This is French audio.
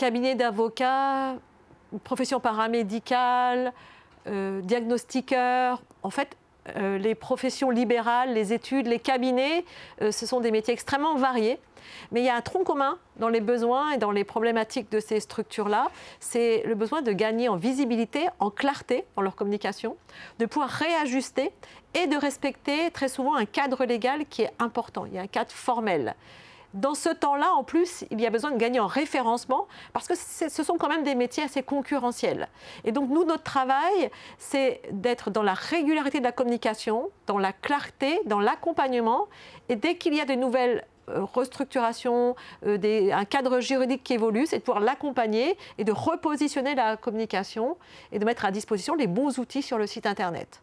cabinet d'avocats, profession paramédicale, euh, en fait, euh, les professions libérales, les études, les cabinets, euh, ce sont des métiers extrêmement variés. Mais il y a un tronc commun dans les besoins et dans les problématiques de ces structures-là, c'est le besoin de gagner en visibilité, en clarté dans leur communication, de pouvoir réajuster et de respecter très souvent un cadre légal qui est important, il y a un cadre formel. Dans ce temps-là, en plus, il y a besoin de gagner en référencement parce que ce sont quand même des métiers assez concurrentiels. Et donc, nous, notre travail, c'est d'être dans la régularité de la communication, dans la clarté, dans l'accompagnement. Et dès qu'il y a de nouvelles euh, restructurations, euh, un cadre juridique qui évolue, c'est de pouvoir l'accompagner et de repositionner la communication et de mettre à disposition les bons outils sur le site Internet.